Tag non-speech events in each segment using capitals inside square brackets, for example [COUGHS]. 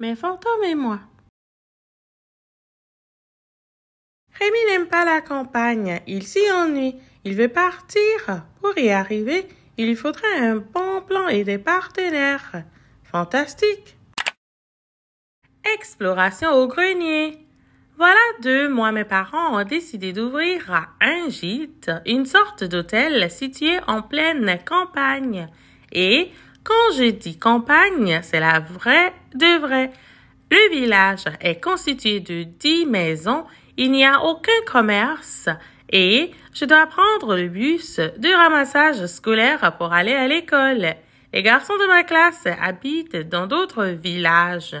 mes fantômes et moi. Rémi n'aime pas la campagne, il s'y ennuie, il veut partir. Pour y arriver, il lui faudrait un bon plan et des partenaires. Fantastique. Exploration au grenier. Voilà deux mois, mes parents ont décidé d'ouvrir à un gîte, une sorte d'hôtel situé en pleine campagne. Et quand je dis campagne, c'est la vraie de vraie. Le village est constitué de dix maisons, il n'y a aucun commerce et je dois prendre le bus de ramassage scolaire pour aller à l'école. Les garçons de ma classe habitent dans d'autres villages.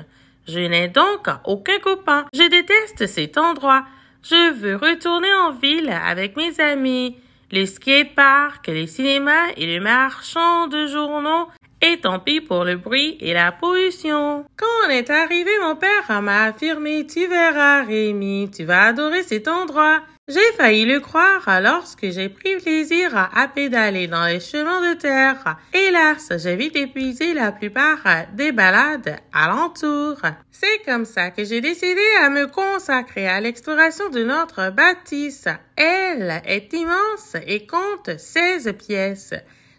Je n'ai donc aucun copain. Je déteste cet endroit. Je veux retourner en ville avec mes amis. Les Le skatepark, les cinémas et les marchands de journaux et tant pis pour le bruit et la pollution. Quand on est arrivé, mon père m'a affirmé Tu verras, Rémi, tu vas adorer cet endroit. J'ai failli le croire lorsque j'ai pris plaisir à pédaler dans les chemins de terre. Hélas, j'ai vite épuisé la plupart des balades alentour. C'est comme ça que j'ai décidé à me consacrer à l'exploration de notre bâtisse. Elle est immense et compte 16 pièces.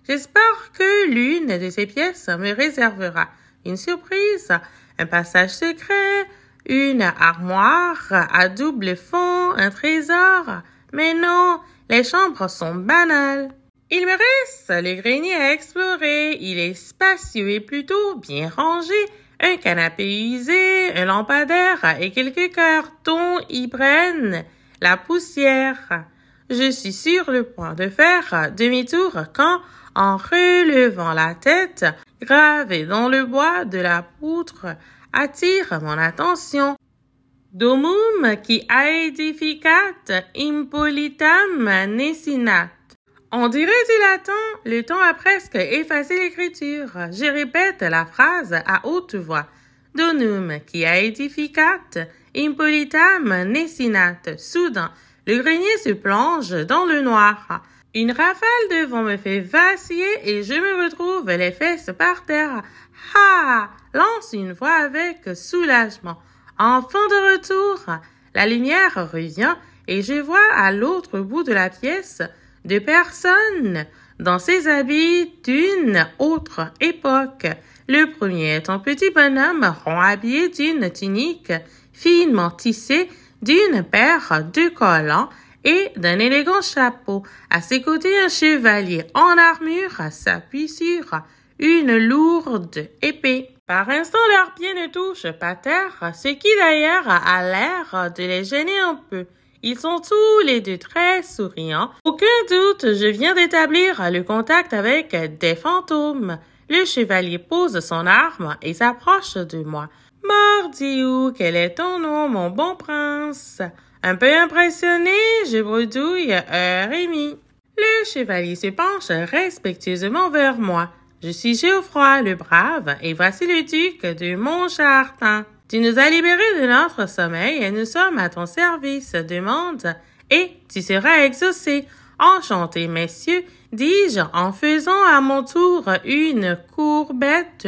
J'espère que l'une de ces pièces me réservera une surprise, un passage secret, une armoire à double fond, un trésor. Mais non, les chambres sont banales. Il me reste le grenier à explorer. Il est spacieux et plutôt bien rangé. Un canapé usé, un lampadaire et quelques cartons y prennent la poussière. Je suis sur le point de faire demi-tour quand en relevant la tête, gravée dans le bois de la poutre, attire mon attention. Domum qui aedificat impolitam nesinat » On dirait du latin, le temps a presque effacé l'écriture. Je répète la phrase à haute voix. Donum qui aedificat impolitam nesinat »« Soudain, le grenier se plonge dans le noir. Une rafale de vent me fait vaciller et je me retrouve les fesses par terre. Ha! lance une voix avec soulagement. Enfin de retour, la lumière revient et je vois à l'autre bout de la pièce deux personnes dans ces habits d'une autre époque. Le premier est un petit bonhomme rond habillé d'une tunique finement tissée d'une paire de collants et d'un élégant chapeau. À ses côtés, un chevalier en armure s'appuie sur une lourde épée. Par instant, leurs pieds ne touchent pas terre, ce qui d'ailleurs a l'air de les gêner un peu. Ils sont tous les deux très souriants. Aucun doute, je viens d'établir le contact avec des fantômes. Le chevalier pose son arme et s'approche de moi. Mordiou, quel est ton nom, mon bon prince? Un peu impressionné, je bredouille heure et Le chevalier se penche respectueusement vers moi. Je suis Geoffroy le brave et voici le duc de Montchartin. »« Tu nous as libérés de notre sommeil et nous sommes à ton service, demande, et tu seras exaucé. Enchanté, messieurs, dis-je en faisant à mon tour une courbette.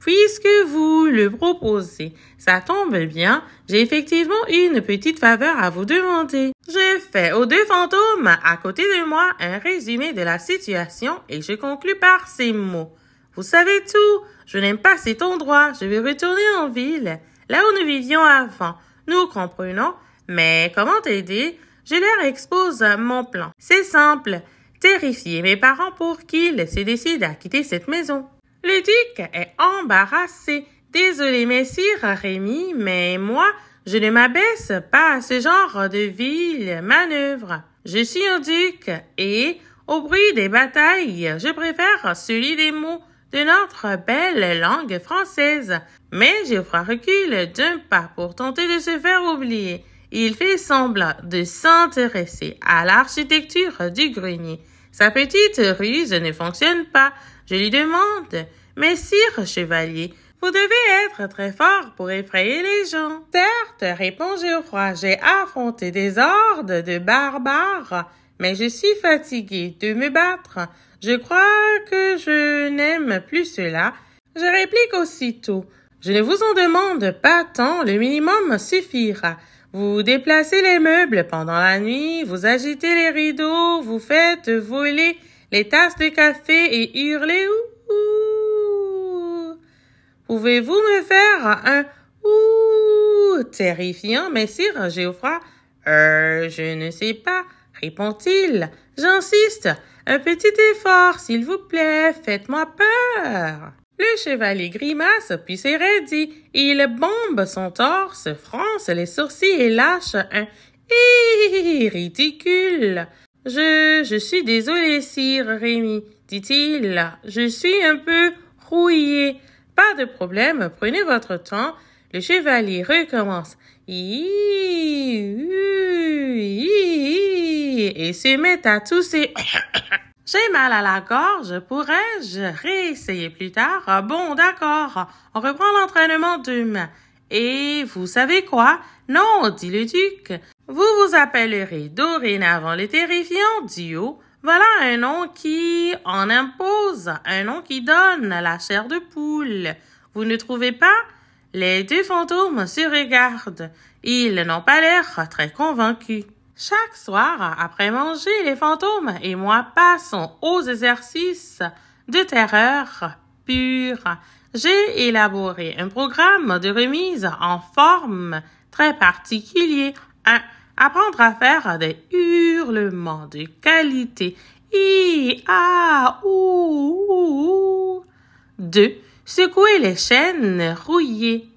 Puisque vous le proposez, ça tombe bien, j'ai effectivement une petite faveur à vous demander. J'ai fait aux deux fantômes à côté de moi un résumé de la situation et je conclus par ces mots. Vous savez tout, je n'aime pas cet endroit, je vais retourner en ville, là où nous vivions avant. Nous comprenons, mais comment t'aider Je leur expose mon plan. C'est simple, terrifier mes parents pour qu'ils se décident à quitter cette maison. Le duc est embarrassé. Désolé, messire Rémy, mais moi, je ne m'abaisse pas à ce genre de vile manœuvre. Je suis un duc et, au bruit des batailles, je préfère celui des mots de notre belle langue française. Mais je recule d'un pas pour tenter de se faire oublier. Il fait semblant de s'intéresser à l'architecture du grenier. Sa petite ruse ne fonctionne pas. Je lui demande, mais sire chevalier, vous devez être très fort pour effrayer les gens. Certes, répond je j'ai affronté des ordres de barbares, mais je suis fatigué de me battre. Je crois que je n'aime plus cela. Je réplique aussitôt. Je ne vous en demande pas tant, le minimum suffira. Vous déplacez les meubles pendant la nuit, vous agitez les rideaux, vous faites voler les tasses de café et hurler ou Pouvez-vous me faire un ouh terrifiant, messire Geoffroy? Euh, je ne sais pas, répond-il. J'insiste. Un petit effort, s'il vous plaît. Faites-moi peur. Le chevalier grimace puis s'est redit. Il bombe son torse, fronce les sourcils et lâche un ridicule. Je, je suis désolé, sire Rémi, dit-il Je suis un peu rouillé. Pas de problème, prenez votre temps. Le chevalier recommence. Et se met à tousser. [COUGHS] J'ai mal à la gorge, pourrais-je réessayer plus tard? Ah bon, d'accord. On reprend l'entraînement demain. Et vous savez quoi? Non, dit le duc, vous vous appellerez dorénavant les terrifiants, duo. Voilà un nom qui en impose, un nom qui donne la chair de poule. Vous ne trouvez pas? Les deux fantômes se regardent. Ils n'ont pas l'air très convaincus. Chaque soir, après manger, les fantômes et moi passons aux exercices de terreur pure. J'ai élaboré un programme de remise en forme très particulier, un Apprendre à faire des hurlements de qualité. I, A, ou, 2. Secouer les chaînes rouillées.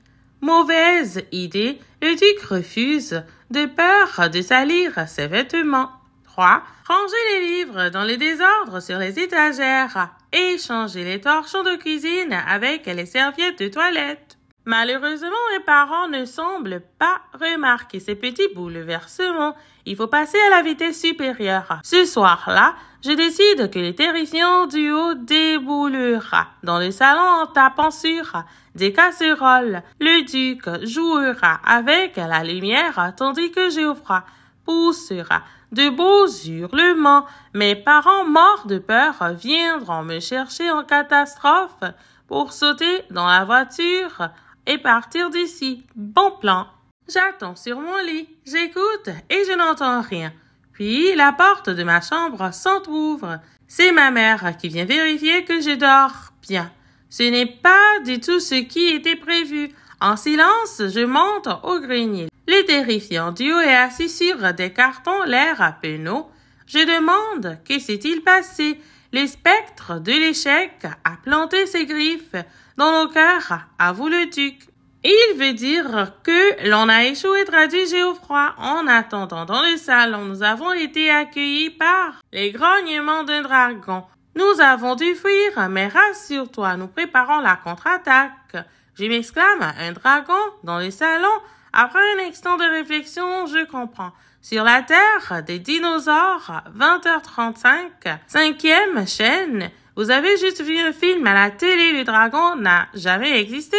Mauvaise idée, le duc refuse de peur de salir ses vêtements. 3. Ranger les livres dans le désordre sur les étagères. Échanger les torchons de cuisine avec les serviettes de toilette. Malheureusement, mes parents ne semblent pas remarquer ces petits bouleversements. Il faut passer à la vitesse supérieure. Ce soir-là, je décide que les terrifiants du haut déboulera dans le salon en tapant sur des casseroles. Le duc jouera avec la lumière tandis que Geoffroy poussera de beaux hurlements. Mes parents morts de peur viendront me chercher en catastrophe pour sauter dans la voiture et partir d'ici. Bon plan. J'attends sur mon lit, j'écoute et je n'entends rien. Puis la porte de ma chambre s'entr'ouvre. C'est ma mère qui vient vérifier que je dors bien. Ce n'est pas du tout ce qui était prévu. En silence, je monte au grenier. Les terrifiant duo est assis sur des cartons, l'air à penaud. Je demande que s'est-il passé. Le spectre de l'échec a planté ses griffes dans nos cœurs. À vous le duc. Il veut dire que l'on a échoué traduit Géoffroy. En attendant dans le salon, nous avons été accueillis par les grognements d'un dragon. Nous avons dû fuir, mais rassure-toi, nous préparons la contre-attaque. Je m'exclame, un dragon dans le salon. Après un instant de réflexion, je comprends. Sur la Terre, des dinosaures, 20h35, cinquième chaîne, vous avez juste vu un film à la télé, le dragon n'a jamais existé.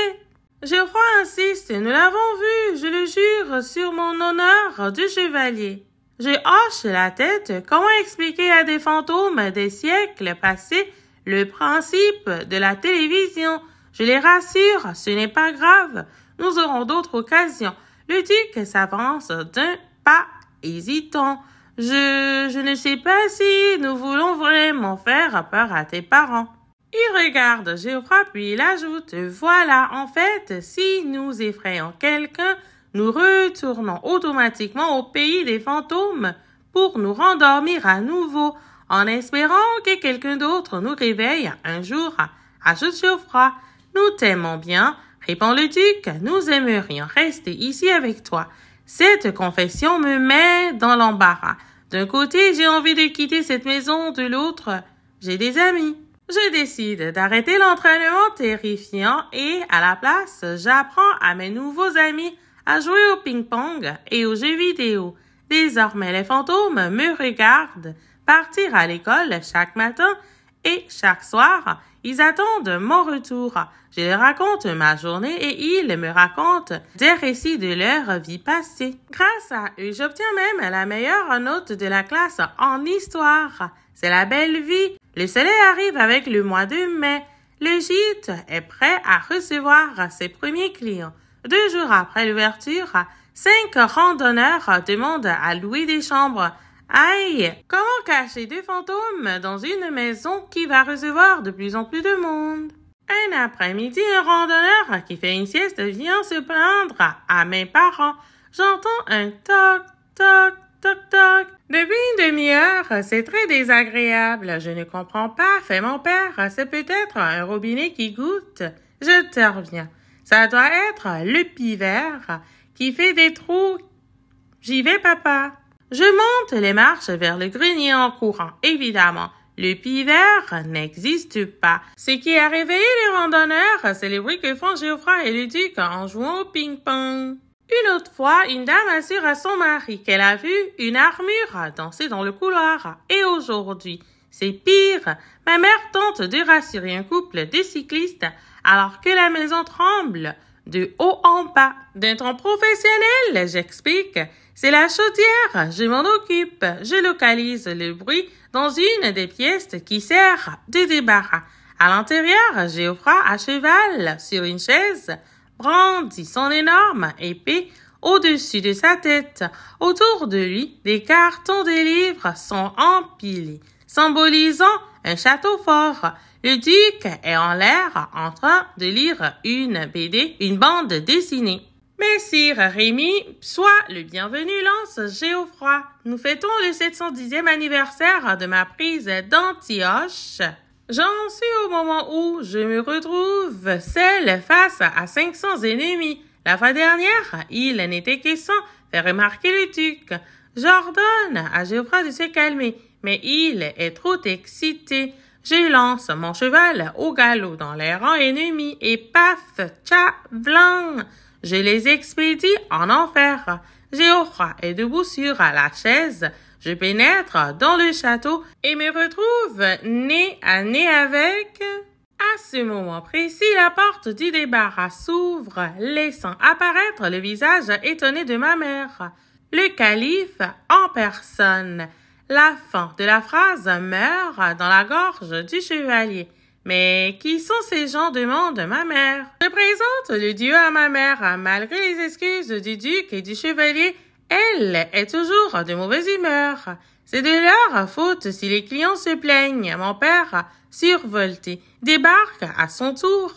crois, insiste, nous l'avons vu, je le jure, sur mon honneur du chevalier. Je hoche la tête, comment expliquer à des fantômes des siècles passés le principe de la télévision Je les rassure, ce n'est pas grave, nous aurons d'autres occasions. Le duc s'avance d'un pas hésitant. Je, je ne sais pas si nous voulons vraiment faire peur à tes parents. Il regarde Geoffroy puis il ajoute Voilà, en fait, si nous effrayons quelqu'un, nous retournons automatiquement au pays des fantômes pour nous rendormir à nouveau en espérant que quelqu'un d'autre nous réveille un jour, ajoute Geoffroy. Nous t'aimons bien, répond le duc, nous aimerions rester ici avec toi. Cette confession me met dans l'embarras. D'un côté, j'ai envie de quitter cette maison, de l'autre, j'ai des amis. Je décide d'arrêter l'entraînement terrifiant et, à la place, j'apprends à mes nouveaux amis à jouer au ping-pong et aux jeux vidéo. Désormais, les fantômes me regardent partir à l'école chaque matin et chaque soir, ils attendent mon retour. Je leur raconte ma journée et ils me racontent des récits de leur vie passée. Grâce à eux, j'obtiens même la meilleure note de la classe en histoire. C'est la belle vie. Le soleil arrive avec le mois de mai. Le gîte est prêt à recevoir ses premiers clients. Deux jours après l'ouverture, cinq randonneurs demandent à louer des chambres Aïe! Comment cacher des fantômes dans une maison qui va recevoir de plus en plus de monde? Un après-midi, un randonneur qui fait une sieste vient se plaindre à mes parents. J'entends un toc, toc, toc, toc. Depuis une demi-heure, c'est très désagréable. Je ne comprends pas, fait mon père. C'est peut-être un robinet qui goûte. Je te reviens. Ça doit être le pivert qui fait des trous. J'y vais, papa. Je monte les marches vers le grenier en courant, évidemment. Le pivert n'existe pas. Ce qui a réveillé les randonneurs, c'est les bruits que font Geoffroy et le en jouant au ping-pong. Une autre fois, une dame assure à son mari qu'elle a vu une armure danser dans le couloir. Et aujourd'hui, c'est pire, ma mère tente de rassurer un couple de cyclistes alors que la maison tremble de haut en bas. D'un ton professionnel, j'explique c'est la chaudière, je m'en occupe. Je localise le bruit dans une des pièces qui sert de débarras. À l'intérieur, Geoffroy à cheval sur une chaise brandit son énorme épée au-dessus de sa tête. Autour de lui, des cartons de livres sont empilés, symbolisant un château fort. Le duc est en l'air en train de lire une BD, une bande dessinée. Messire Rémi, sois le bienvenu, lance Géoffroy. Nous fêtons le 710e anniversaire de ma prise d'Antioche. J'en suis au moment où je me retrouve seule face à 500 ennemis. La fois dernière, il n'était question fait remarquer le duc. J'ordonne à Geoffroy de se calmer, mais il est trop excité. Je lance mon cheval au galop dans les rangs ennemis et paf, blanc! Je les expédie en enfer. froid et debout sur la chaise. Je pénètre dans le château et me retrouve nez à nez avec... À ce moment précis, la porte du débarras s'ouvre, laissant apparaître le visage étonné de ma mère. Le calife en personne. La fin de la phrase meurt dans la gorge du chevalier. Mais qui sont ces gens demande ma mère. Je présente le dieu à ma mère. Hein, malgré les excuses du duc et du chevalier, elle est toujours de mauvaise humeur. C'est de leur faute si les clients se plaignent. Mon père, survolté, débarque à son tour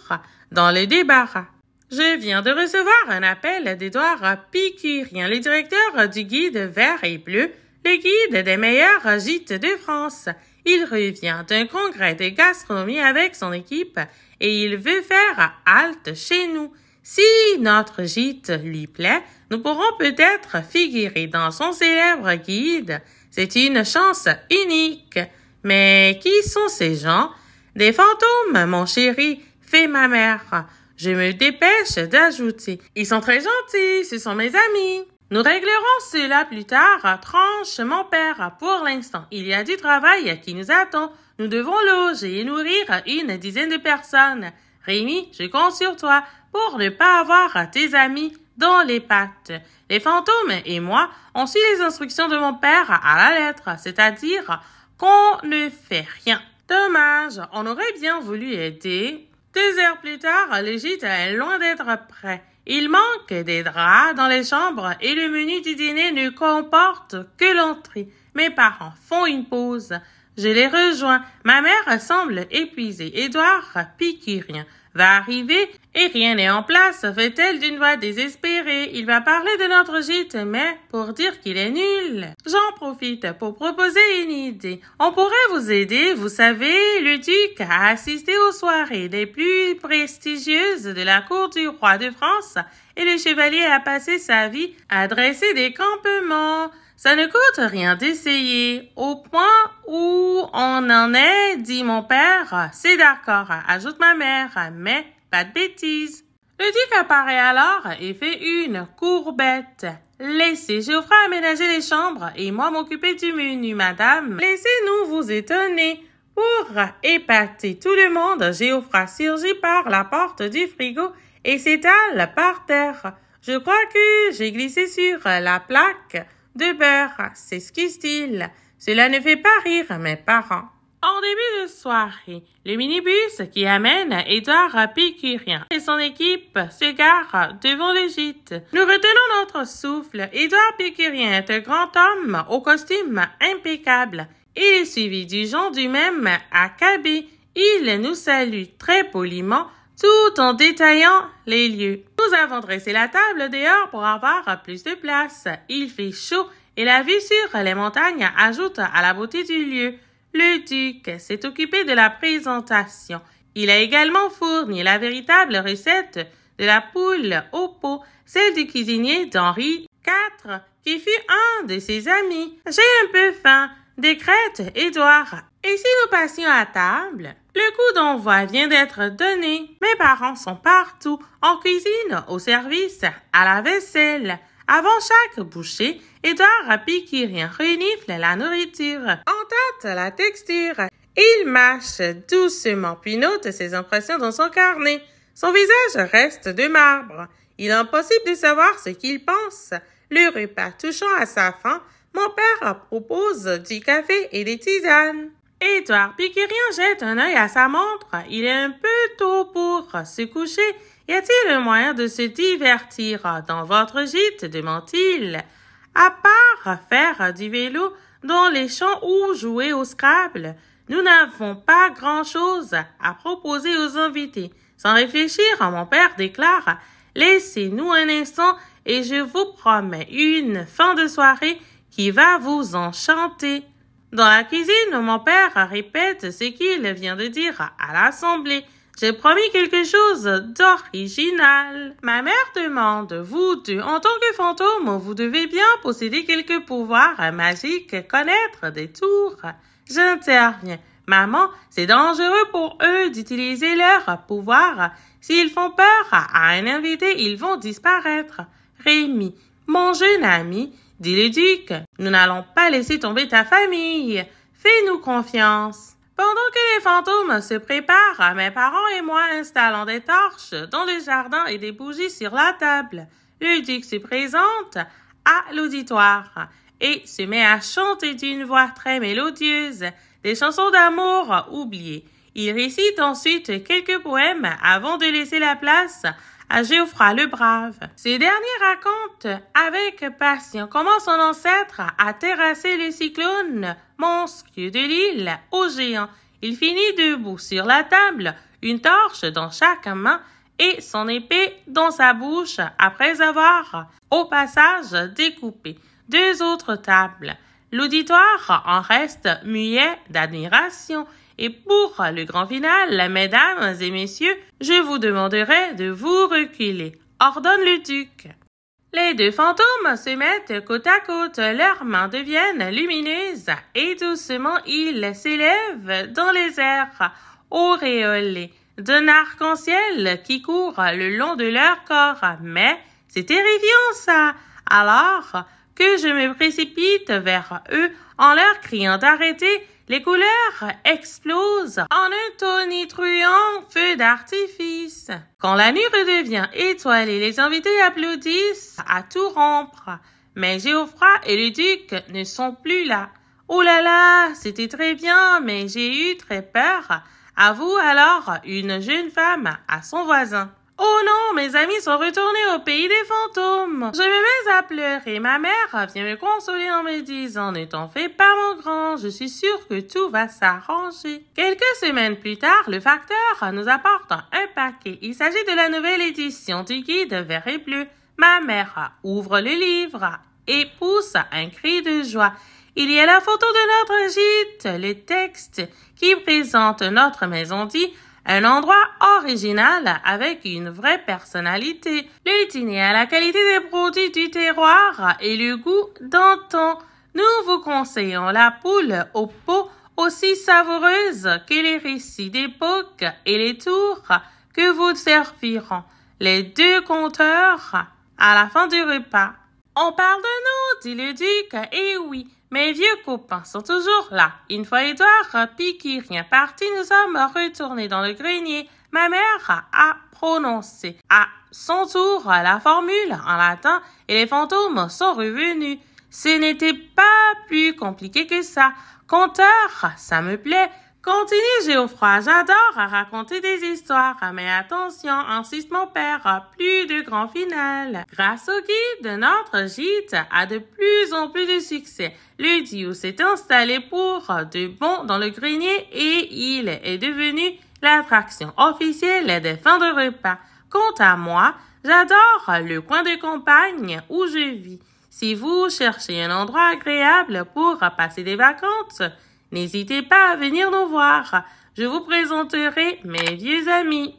dans le débarras. Je viens de recevoir un appel d'Édouard Picurien, le directeur du guide vert et bleu, le guide des meilleurs gîtes de France. Il revient d'un congrès de gastronomie avec son équipe et il veut faire halte chez nous. Si notre gîte lui plaît, nous pourrons peut-être figurer dans son célèbre guide. C'est une chance unique. Mais qui sont ces gens? Des fantômes, mon chéri, fait ma mère. Je me dépêche d'ajouter. Ils sont très gentils, ce sont mes amis. Nous réglerons cela plus tard, tranche mon père. Pour l'instant, il y a du travail qui nous attend. Nous devons loger et nourrir une dizaine de personnes. Rémi, je compte sur toi pour ne pas avoir tes amis dans les pattes. Les fantômes et moi, on suit les instructions de mon père à la lettre, c'est-à-dire qu'on ne fait rien. Dommage, on aurait bien voulu aider. Deux heures plus tard, le gîte est loin d'être prêt. Il manque des draps dans les chambres et le menu du dîner ne comporte que l'entrée. Mes parents font une pause. Je les rejoins. Ma mère semble épuisée. Édouard pique rien va arriver et rien n'est en place, fait-elle d'une voix désespérée. Il va parler de notre gîte, mais pour dire qu'il est nul. J'en profite pour proposer une idée. On pourrait vous aider, vous savez, le duc a assisté aux soirées les plus prestigieuses de la cour du roi de France et le chevalier a passé sa vie à dresser des campements. Ça ne coûte rien d'essayer. Au point où on en est, dit mon père. C'est d'accord, ajoute ma mère, mais pas de bêtises. Le duc apparaît alors et fait une courbette. Laissez Geoffroy aménager les chambres et moi m'occuper du menu, madame. Laissez-nous vous étonner. Pour épater tout le monde, Geoffroy surgit par la porte du frigo et s'étale par terre. Je crois que j'ai glissé sur la plaque de beurre, c'est ce qu'ils style. Cela ne fait pas rire mes parents. En début de soirée, le minibus qui amène Édouard Picurien et son équipe se gare devant le gîte. Nous retenons notre souffle. Édouard Picurien est un grand homme au costume impeccable. Il est suivi du genre du même à Cabé. Il nous salue très poliment tout en détaillant les lieux. Nous avons dressé la table dehors pour avoir plus de place. Il fait chaud et la vue sur les montagnes ajoute à la beauté du lieu. Le duc s'est occupé de la présentation. Il a également fourni la véritable recette de la poule au pot, celle du cuisinier d'Henri IV, qui fut un de ses amis. J'ai un peu faim, décrète Édouard. Et si nous passions à table, le coup d'envoi vient d'être donné. Mes parents sont partout, en cuisine, au service, à la vaisselle. Avant chaque bouchée, Édouard Piquirien renifle la nourriture, en tâte la texture. Il mâche doucement puis note ses impressions dans son carnet. Son visage reste de marbre. Il est impossible de savoir ce qu'il pense. Le repas touchant à sa fin, mon père propose du café et des tisanes toi, piquirien, jette un œil à sa montre. Il est un peu tôt pour se coucher. Y a-t-il un moyen de se divertir dans votre gîte demande-t-il. À part faire du vélo dans les champs ou jouer au Scrabble, nous n'avons pas grand-chose à proposer aux invités. Sans réfléchir, mon père déclare Laissez-nous un instant et je vous promets une fin de soirée qui va vous enchanter. Dans la cuisine, mon père répète ce qu'il vient de dire à l'assemblée. J'ai promis quelque chose d'original. Ma mère demande, vous deux, en tant que fantôme, vous devez bien posséder quelques pouvoirs magiques, connaître des tours. J'interviens. Maman, c'est dangereux pour eux d'utiliser leurs pouvoirs. S'ils font peur à un invité, ils vont disparaître. Rémi, mon jeune ami, dit le duc. Nous n'allons pas laisser tomber ta famille. Fais-nous confiance. Pendant que les fantômes se préparent, mes parents et moi installons des torches dans le jardin et des bougies sur la table. Le duc se présente à l'auditoire et se met à chanter d'une voix très mélodieuse des chansons d'amour oubliées. Il récite ensuite quelques poèmes avant de laisser la place à le Brave. Ces derniers racontent avec passion comment son ancêtre a terrassé le cyclone monstre de l'île aux géants. Il finit debout sur la table, une torche dans chaque main et son épée dans sa bouche après avoir, au passage, découpé deux autres tables. L'auditoire en reste muet d'admiration et pour euh, le grand final, mesdames et messieurs, je vous demanderai de vous reculer. Ordonne le duc. Les deux fantômes se mettent côte à côte, leurs mains deviennent lumineuses et doucement ils s'élèvent dans les airs, auréolés d'un arc-en-ciel qui court le long de leur corps. Mais c'est terrifiant ça. Alors, que je me précipite vers eux en leur criant d'arrêter. Les couleurs explosent en un tonitruant feu d'artifice. Quand la nuit redevient étoilée, les invités applaudissent à tout rompre. Mais Géoffroy et le duc ne sont plus là. Oh là là, c'était très bien, mais j'ai eu très peur. Avoue alors une jeune femme à son voisin. Oh non, mes amis sont retournés au pays des fantômes. Je me mets à pleurer. Ma mère vient me consoler en me disant Ne t'en fais pas, mon grand, je suis sûre que tout va s'arranger. Quelques semaines plus tard, le facteur nous apporte un paquet. Il s'agit de la nouvelle édition du guide Vert et Bleu. Ma mère ouvre le livre et pousse un cri de joie. Il y a la photo de notre gîte, le texte qui présentent notre maison dit un endroit original avec une vraie personnalité. Le dîner à la qualité des produits du terroir et le goût d'antan. Nous vous conseillons la poule au pot aussi savoureuse que les récits d'époque et les tours que vous serviront les deux compteurs à la fin du repas. On parle le duc, eh oui, mes vieux copains sont toujours là. Une fois Édouard, piqué, rien parti, nous sommes retournés dans le grenier. Ma mère a prononcé à son tour la formule en latin et les fantômes sont revenus. Ce n'était pas plus compliqué que ça. Conteur, ça me plaît, Continue Geoffroy, j'adore à raconter des histoires, mais attention, insiste mon père, plus de grands finales. Grâce au guide de notre gîte, a de plus en plus de succès. Le Dio s'est installé pour de bon dans le grenier et il est devenu l'attraction officielle des fins de repas. Quant à moi, j'adore le coin de campagne où je vis. Si vous cherchez un endroit agréable pour passer des vacances, N'hésitez pas à venir nous voir. Je vous présenterai mes vieux amis.